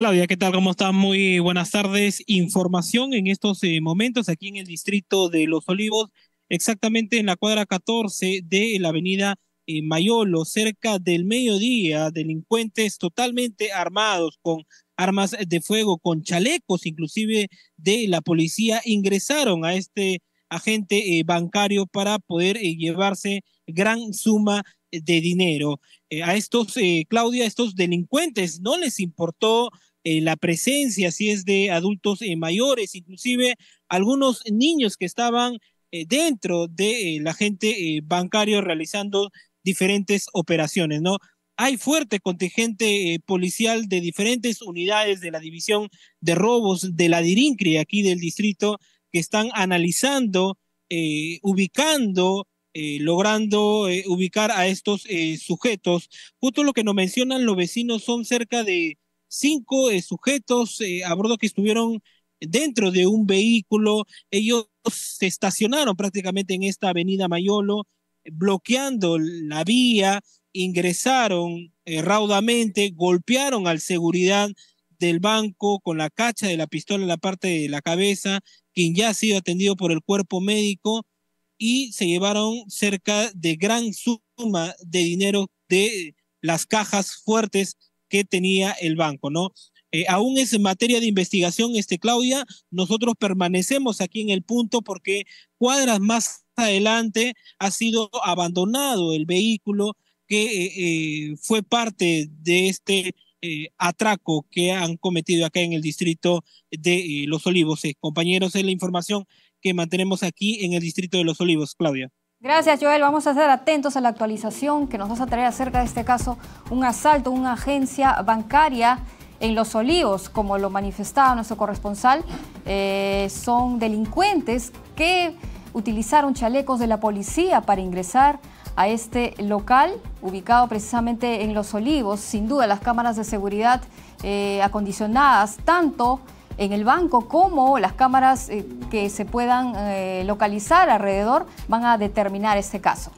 Claudia, ¿qué tal? ¿Cómo están? Muy buenas tardes. Información en estos eh, momentos aquí en el distrito de Los Olivos, exactamente en la cuadra 14 de la avenida eh, Mayolo, cerca del mediodía, delincuentes totalmente armados con armas de fuego, con chalecos inclusive de la policía, ingresaron a este agente eh, bancario para poder llevarse gran suma de dinero. a estos, Claudia, estos delincuentes no les importó eh, la presencia, si es de adultos eh, mayores, inclusive algunos niños que estaban eh, dentro de la gente bancaria realizando diferentes operaciones, ¿no? Hay fuerte contingente policial de diferentes unidades de la división de robos de la Dirincri aquí del distrito que están analizando, ubicando, logrando ubicar a estos sujetos. Justo lo que nos mencionan los vecinos son cerca de cinco eh, sujetos eh, a bordo que estuvieron dentro de un vehículo. Ellos se estacionaron prácticamente en esta avenida Mayolo, bloqueando la vía, ingresaron eh, raudamente, golpearon al seguridad del banco con la cacha de la pistola en la parte de la cabeza, quien ya ha sido atendido por el cuerpo médico y se llevaron cerca de gran suma de dinero de las cajas fuertes que tenía el banco, ¿no? Eh, aún es materia de investigación, este, Claudia, nosotros permanecemos aquí en el punto porque cuadras más adelante ha sido abandonado el vehículo que eh, eh, fue parte de este atraco que han cometido acá en el distrito de Los Olivos. compañeros, es la información que mantenemos aquí en el distrito de Los Olivos, Claudia. Gracias, Joel. Vamos a estar atentos a la actualización que nos vas a traer acerca de este caso, un asalto a una agencia bancaria en Los Olivos, como lo manifestaba nuestro corresponsal. Eh, son delincuentes que utilizaron chalecos de la policía para ingresar a este local ubicado precisamente en Los Olivos. Sin duda, las cámaras de seguridad eh, acondicionadas tanto en el banco, como las cámaras eh, que se puedan eh, localizar alrededor van a determinar este caso.